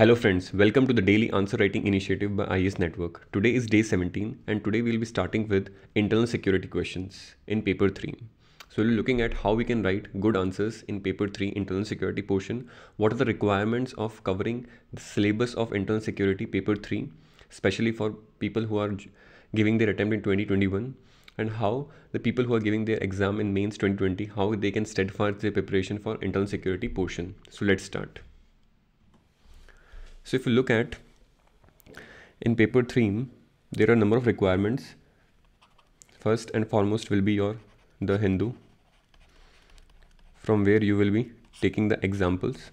Hello friends, welcome to the Daily Answer Writing Initiative by IS Network. Today is day 17 and today we'll be starting with internal security questions in paper 3. So we'll be looking at how we can write good answers in paper 3 internal security portion, what are the requirements of covering the syllabus of internal security paper 3, especially for people who are giving their attempt in 2021 and how the people who are giving their exam in mains 2020 how they can steadfast their preparation for internal security portion so let's start so if you look at in paper 3, there are number of requirements. First and foremost will be your the Hindu from where you will be taking the examples.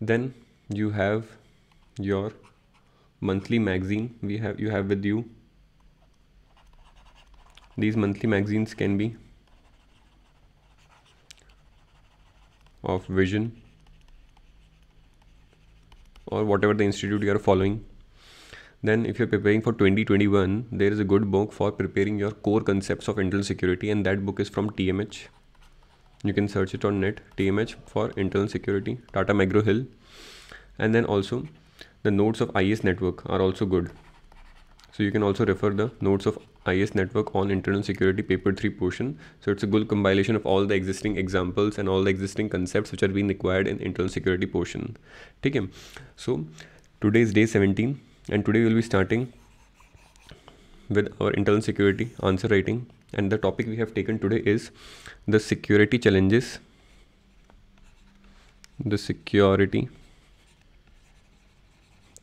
Then you have your monthly magazine we have you have with you. These monthly magazines can be of vision or whatever the institute you are following then if you're preparing for 2021 there is a good book for preparing your core concepts of internal security and that book is from tmh you can search it on net tmh for internal security tata micro hill and then also the notes of is network are also good so you can also refer the notes of IS network on internal security paper 3 portion. So it's a good compilation of all the existing examples and all the existing concepts which are being required in internal security portion. Take him. So today is day 17 and today we'll be starting with our internal security answer writing and the topic we have taken today is the security challenges the security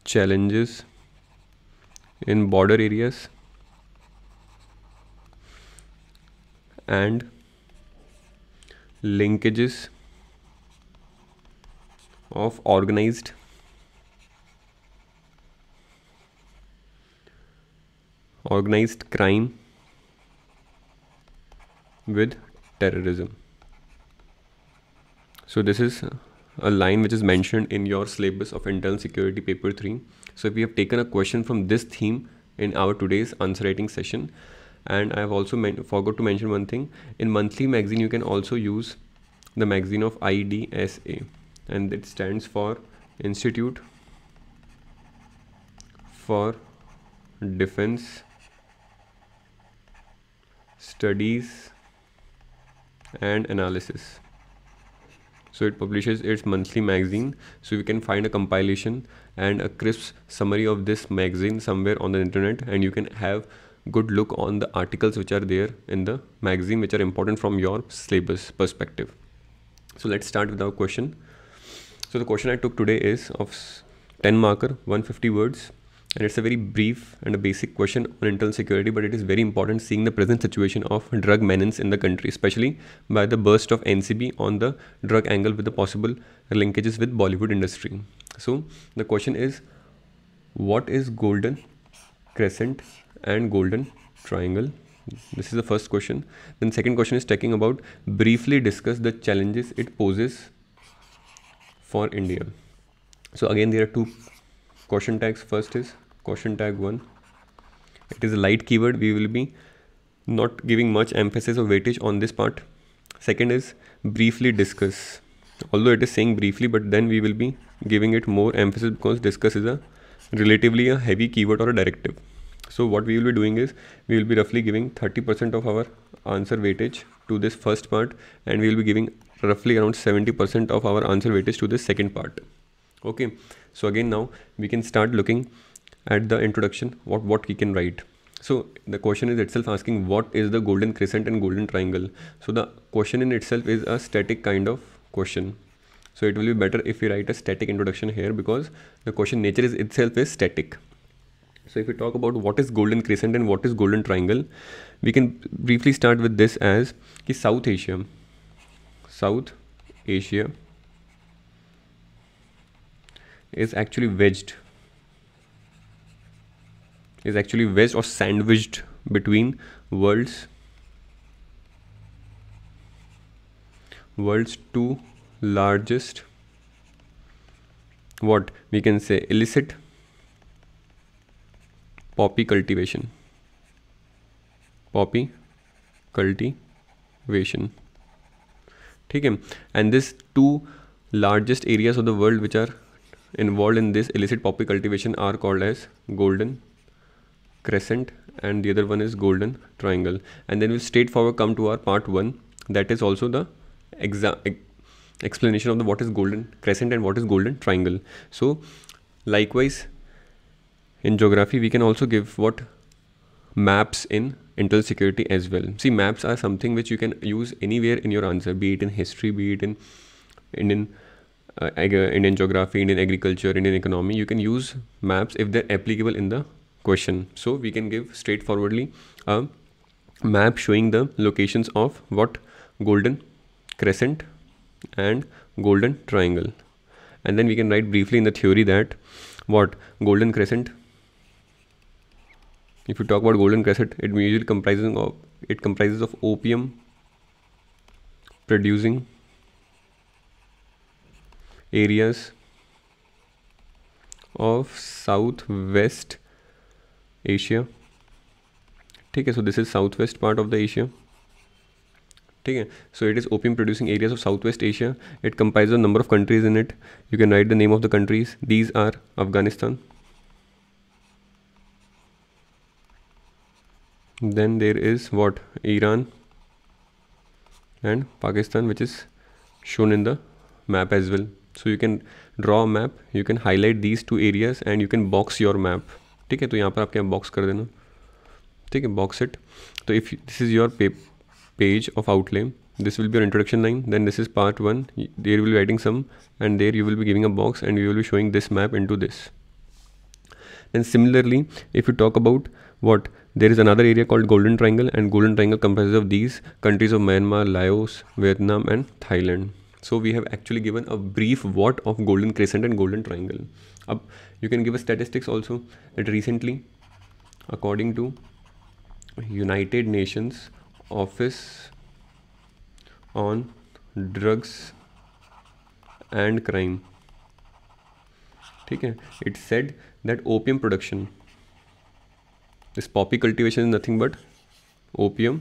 challenges in border areas and linkages of organized organized crime with terrorism so this is a line which is mentioned in your syllabus of internal security paper 3 so we have taken a question from this theme in our today's answer writing session and i have also forgot to mention one thing in monthly magazine you can also use the magazine of idsa and it stands for institute for defense studies and analysis so it publishes its monthly magazine so you can find a compilation and a crisp summary of this magazine somewhere on the internet and you can have good look on the articles which are there in the magazine which are important from your syllabus perspective so let's start with our question so the question i took today is of 10 marker 150 words and it's a very brief and a basic question on internal security but it is very important seeing the present situation of drug menace in the country especially by the burst of ncb on the drug angle with the possible linkages with bollywood industry so the question is what is golden crescent and golden triangle this is the first question then second question is talking about briefly discuss the challenges it poses for india so again there are two question tags first is caution tag 1 it is a light keyword we will be not giving much emphasis or weightage on this part second is briefly discuss although it is saying briefly but then we will be giving it more emphasis because discuss is a relatively a heavy keyword or a directive so what we will be doing is we will be roughly giving 30% of our answer weightage to this first part and we will be giving roughly around 70% of our answer weightage to this second part okay so again now we can start looking at the introduction what what we can write so the question is itself asking what is the golden crescent and golden triangle so the question in itself is a static kind of question so it will be better if we write a static introduction here because the question nature is itself is static so if we talk about what is golden crescent and what is golden triangle we can briefly start with this as ki south asia south asia is actually wedged is actually wedged or sandwiched between worlds world's two largest what we can say illicit poppy cultivation poppy cultivation okay and these two largest areas of the world which are involved in this illicit poppy cultivation are called as golden crescent and the other one is golden triangle and then we'll straightforward come to our part one that is also the exa explanation of the what is golden crescent and what is golden triangle so likewise in geography we can also give what maps in intel security as well see maps are something which you can use anywhere in your answer be it in history be it in indian uh, Indian geography, Indian agriculture, Indian economy, you can use maps if they're applicable in the question. So we can give straightforwardly a map showing the locations of what golden crescent and golden triangle. And then we can write briefly in the theory that what golden crescent if you talk about golden crescent it usually comprising of it comprises of opium producing areas of southwest Asia ठीक है so this is south west part of the Asia ठीक है so it is opium producing areas of south west Asia it comprises the number of countries in it you can write the name of the countries these are Afghanistan then there is what Iran and Pakistan which is shown in the map as well so you can draw a map you can highlight these two areas and you can box your map ठीक है तो यहाँ पर आपके यहाँ box कर देना ठीक है बॉक्स इट तो if this is your page of outlay this will be your introduction line then this is part one there will writing some and there you will be giving a box and you will be showing this map in to this then similarly if you talk about what there is another area called golden triangle and golden triangle comprises of these countries of Myanmar Laos Vietnam and Thailand so we have actually given a brief what of golden crescent and golden triangle अब you can give a statistics also that recently according to United Nations Office on Drugs and Crime ठीक है it's said that opium production this poppy cultivation is nothing but opium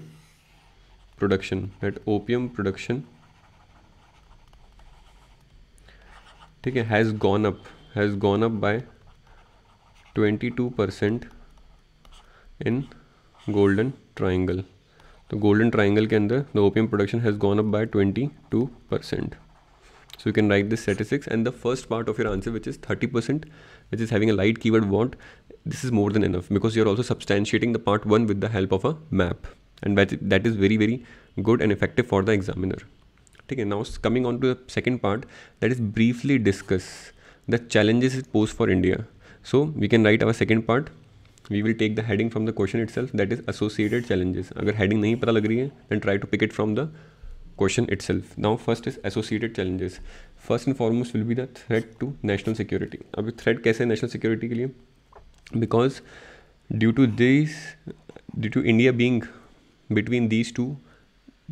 production that opium production ठीक है has gone up has gone up by 22% in golden triangle the golden triangle can the, the opium production has gone up by 22% so you can write this statistics and the first part of your answer which is 30% which is having a light keyword want this is more than enough because you're also substantiating the part one with the help of a map and that, that is very very good and effective for the examiner okay now coming on to the second part that is briefly discuss the challenges it poses for India. So we can write our second part. We will take the heading from the question itself that is associated challenges. If heading नहीं पता लग then try to pick it from the question itself. Now first is associated challenges. First and foremost will be the threat to national security. अब threat कैसे national security के Because due to this, due to India being between these two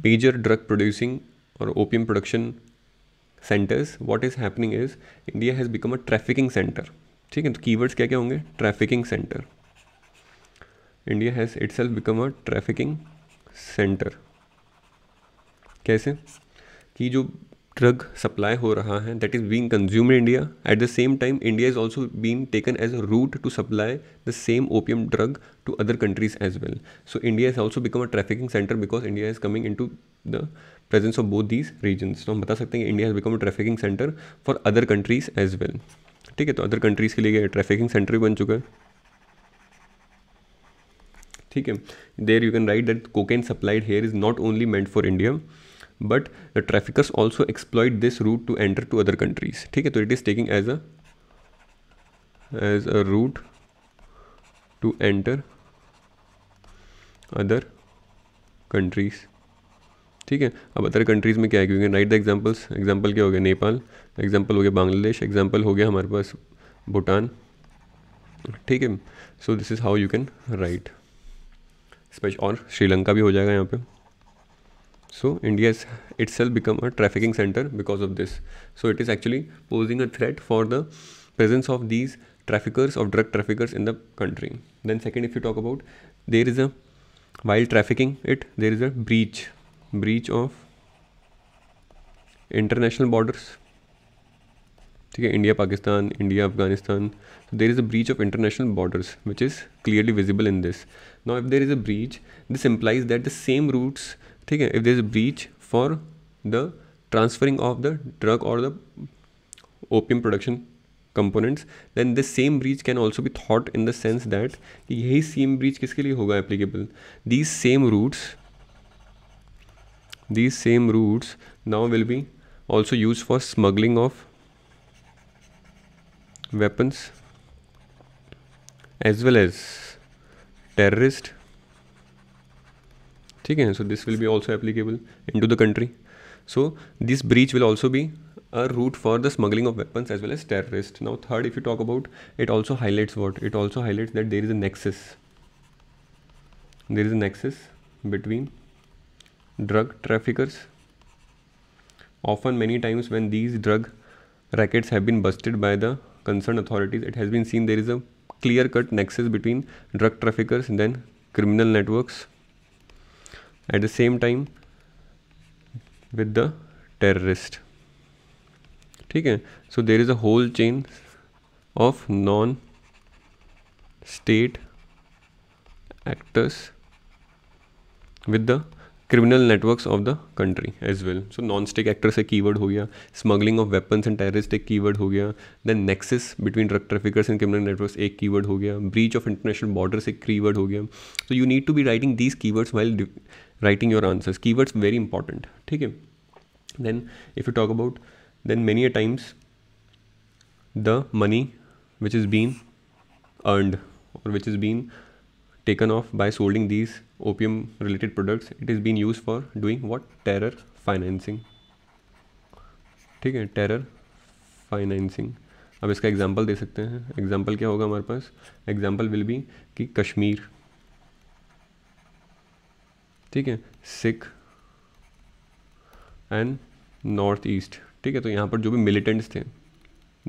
major drug producing or opium production centers what is happening is India has become a trafficking centre ठीक है तो keywords क्या क्या होंगे trafficking center India has itself become a trafficking center कैसे कि जो drug supply हो रहा है that is being consume in India at the same time India is also being taken as a route to supply the same opium drug to other countries as well so India is also become a trafficking centre because India is coming in to the presence of both these regions तो हम बता सकते हैं कि India has become trafficking centre for other countries as well ठीक है तो other countries के लिए ट्रैफिकिंग सेंटर भी बन चुका है ठीक है there you can write that cocaine supplied here is not only meant for India but the traffickers also exploited this route to enter to other countries ठीक है तो it is taking as a as a route to enter other countries ठीक है अब other countries में क्या है क्योंकि राइट द एग्जाम्पल्स एग्जाम्पल क्या हो गया नेपाल एग्जाम्पल हो गया बांग्लादेश एग्जाम्पल हो गया हमारे पास भूटान ठीक है so this is how you can write स्पेश और श्रीलंका भी हो जाएगा यहाँ पे so India is itself become a trafficking centre because of this so it is actually posing a threat for the presence of these traffickers of drug traffickers in the country then second if you talk about there is a wild trafficking it there is a breach breach of international borders ठीक है India Pakistan India Afghanistan there is a breach of international borders which is clearly visible in this now if there is a breach this implies that the same routes ठीक है if there is a breach for the transferring of the drug और the opium production components than the same breach can also भी thought in the sense that कि यही same breach किसके लिए होगा applicable these same routes these same routes now will be also used for smuggling of weapons as well as terrorist Okay, so this will be also applicable into the country. So this breach will also be a route for the smuggling of weapons as well as terrorist. Now, third, if you talk about it, also highlights what it also highlights that there is a nexus. There is a nexus between drug traffickers. Often, many times, when these drug rackets have been busted by the concerned authorities, it has been seen there is a clear cut nexus between drug traffickers and then criminal networks. At the same time, with the terrorist. okay. So there is a whole chain of non-state actors with the criminal networks of the country as well so non state actors एक keyword हो गया smuggling of weapons and terrorist एक keyword हो गया then nexus between drug traffickers and criminal networks एक keyword हो गया breach of international borders एक कीवर्ड हो गया so you need to be writing these keywords while writing your answers keywords very important ठीक है then if you talk about then many a times the money which is been earned और which is been taken off by soldering these opium related products it is been used for doing what terror financing ठीक है terror financing अब इसका example दे सकते हैं example क्या होगा हमारे पास एग्जांपल विल बी कि कश्मीर ठीक है सिख एंड नॉर्थ ईस्ट ठीक है तो यहाँ पर जो भी मिलिटेंट्स थे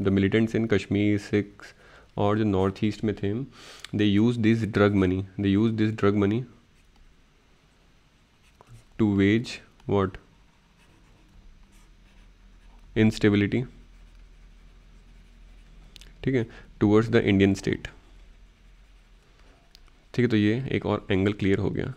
the militants in Kashmir Sikhs और जो नॉर्थ ईस्ट में थे they use this drug money they use this drug money to wage what instability ठीक है टूवर्ड्स द इंडियन स्टेट ठीक है तो ये एक और एंगल क्लियर हो गया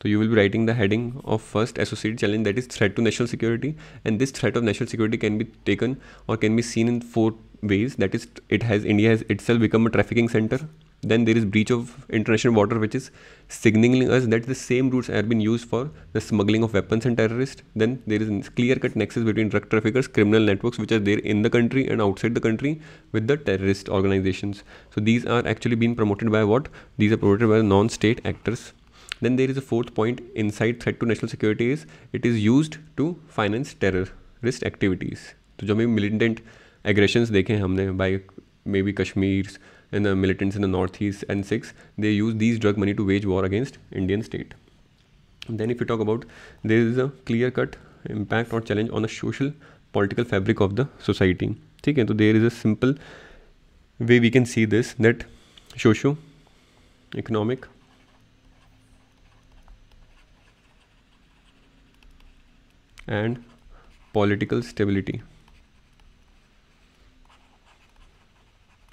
तो you will be writing the heading of first associate challenge that is threat to national security and this threat of national security can be taken और can be seen in four ways that is it has india has itself become a trafficking center then there is breach of international water which is signaling us that the same routes have been used for the smuggling of weapons and terrorists then there is clear cut nexus between drug traffickers criminal networks which are there in the country and outside the country with the terrorist organizations so these are actually being promoted by what these are promoted by non state actors then there is a fourth point inside threat to national security is it is used to finance terrorist activities तो जो हमें militant aggressions देखे हैं हमने by maybe Kashmir in the militants in the north east and Sikhs they use this drug money to wage war against Indian state then if you talk about there is a clear cut impact और challenge on the social political fabric of the society ठीक है तो there is a simple way we can see this that socio economic and political stability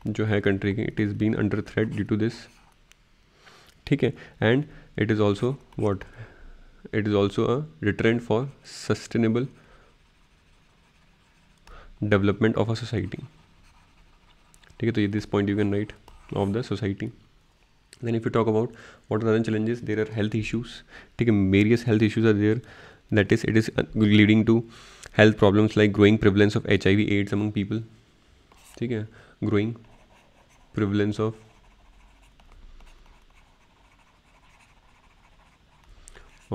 जो है country की it is been under threat due to this ठीक है and it is also what it is also a deterrent for sustainable development of a society ठीक है तो ये this point you can write of the society then if you talk about what are other challenges there are health issues ठीक है various health issues are there that is it is leading to health problems like growing prevalence of H I V AIDS among people ठीक है growing prevalence of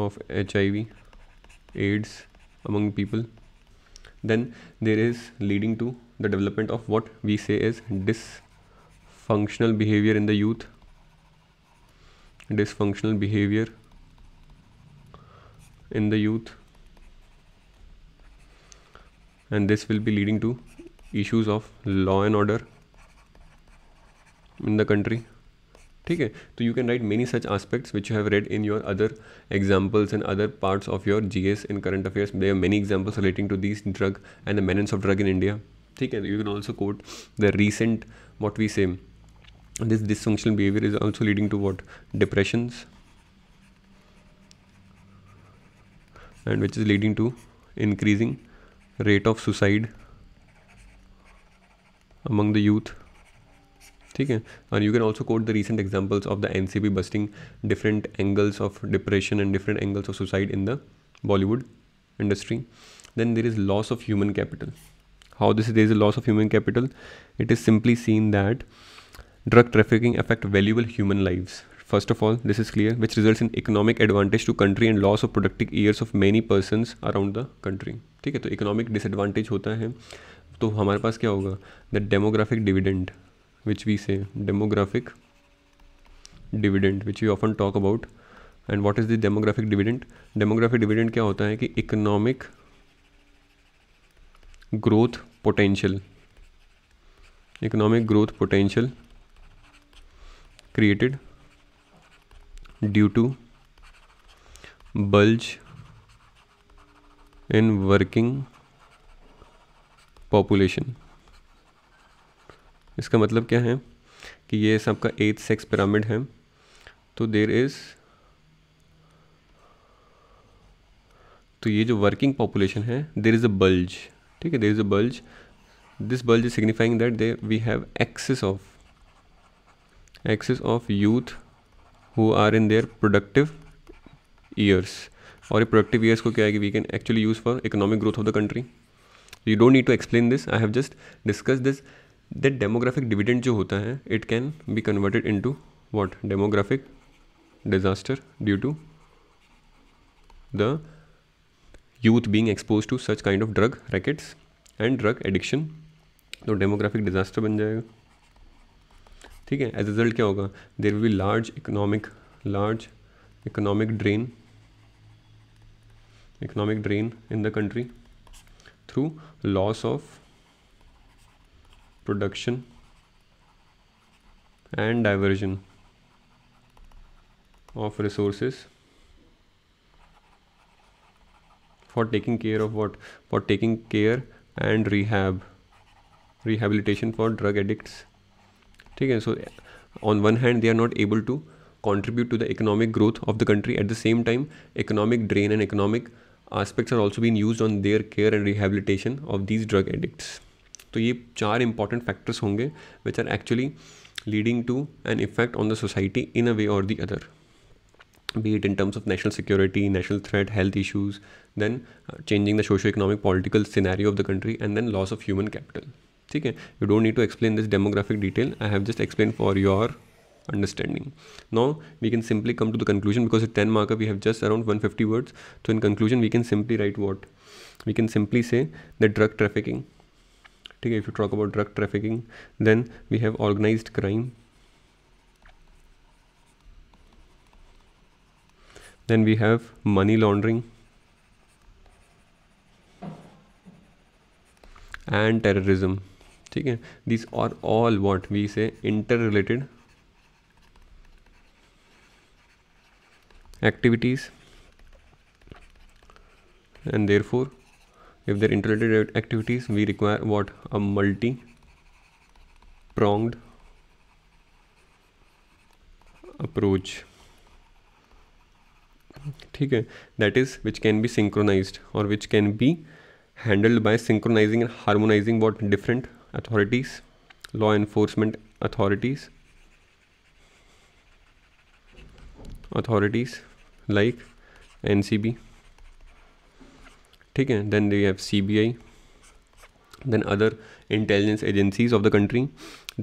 of HIV AIDS among people then there is leading to the development of what we say is dysfunctional behavior in the youth dysfunctional behavior in the youth and this will be leading to issues of law and order in the country ठीक है तो you can write many such aspects which you have read in your other examples and other parts of your G S in current affairs they are many examples relating to this drug and the menace of drug in India ठीक है you can also quote the recent what we same this dysfunctional behavior is also leading to what depressions and which is leading to increasing rate of suicide among the youth ठीक है and you can also quote the recent examples of the N C B busting different angles of depression and different angles of suicide in the Bollywood industry then there is loss of human capital how this there is loss of human capital it is simply seen that drug trafficking affect valuable human life first of all this is clear which result in economic advantage to country and loss of productive years of many person around the country ठीक है तो economic disadvantage होता है तो हमारे पास क्या होगा the demographic dividend which we say demographic dividend which we often talk about and what is the demographic dividend demographic dividend kya hota hai ki economic growth potential economic growth potential created due to bulge in working population इसका मतलब क्या है कि ये सबका एथ sex pyramid है तो देर इज़ तो ये जो वर्किंग पॉपुलेशन है देर इज़ अ बल्ज ठीक है there is a bulge this bulge is signifying that they we have excess of excess of youth who are in their productive years और ये productive years को क्या है कि we can actually use for economic growth of the country you don't need to explain this I have just discuss this that demographic dividend जो होता है it can be converted into what demographic disaster due to the youth being expose to such kind of drug rackets and drug addiction तो demographic disaster बन जाएगा ठीक है as result क्या होगा there will be large economic large economic drain economic drain in the country through loss of production and diversion of resources for taking care of what for taking care and rehab rehabilitation for drug addicts okay so on one hand they are not able to contribute to the economic growth of the country at the same time economic drain and economic aspects are also being used on their care and rehabilitation of these drug addicts तो ये चार important factors होंगे which are actually leading to an effect on the society in a way और the other be it in terms of national security national threat, health issues then changing the socio economic political scenario of the country and then loss of human capital ठीक है you don't need to explain this demographic detail I have just explain for your understanding no we can simply come to the conclusion because it ten mark we have just around one fifty words तो in conclusion we can simply write what we can simply say the drug trafficking if you talk about drug trafficking then we have organized crime then we have money laundering and terrorism Okay, these are all what we say interrelated activities and therefore if they're interrelated activities we require what a multi pronged approach ठीक that is which can be synchronized or which can be handled by synchronizing and harmonizing what different authorities law enforcement authorities authorities like NCB ठीक है then they have C B I then other intelligence agencies of the country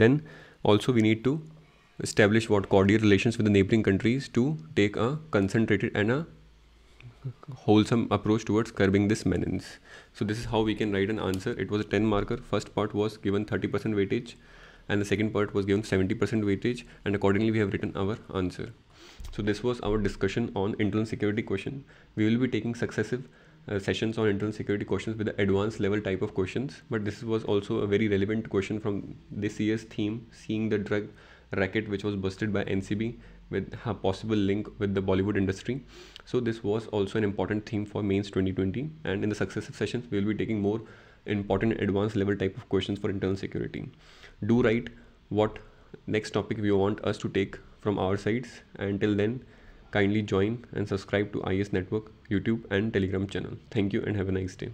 then also we need to establish what cordial relations with the neighboring countries to take a concentrated and a wholesome approach towards curbing this menace. So this is how we can write an answer. It was a 10 marker. First part was given 30% weightage and the second part was given 70% weightage and accordingly we have written our answer. So this was our discussion on internal security question. We will be taking successive uh, sessions on internal security questions with the advanced level type of questions but this was also a very relevant question from this year's theme seeing the drug racket which was busted by ncb with a possible link with the bollywood industry so this was also an important theme for mains 2020 and in the successive sessions we will be taking more important advanced level type of questions for internal security do write what next topic we want us to take from our sides and till then Kindly join and subscribe to IS Network, YouTube and Telegram channel. Thank you and have a nice day.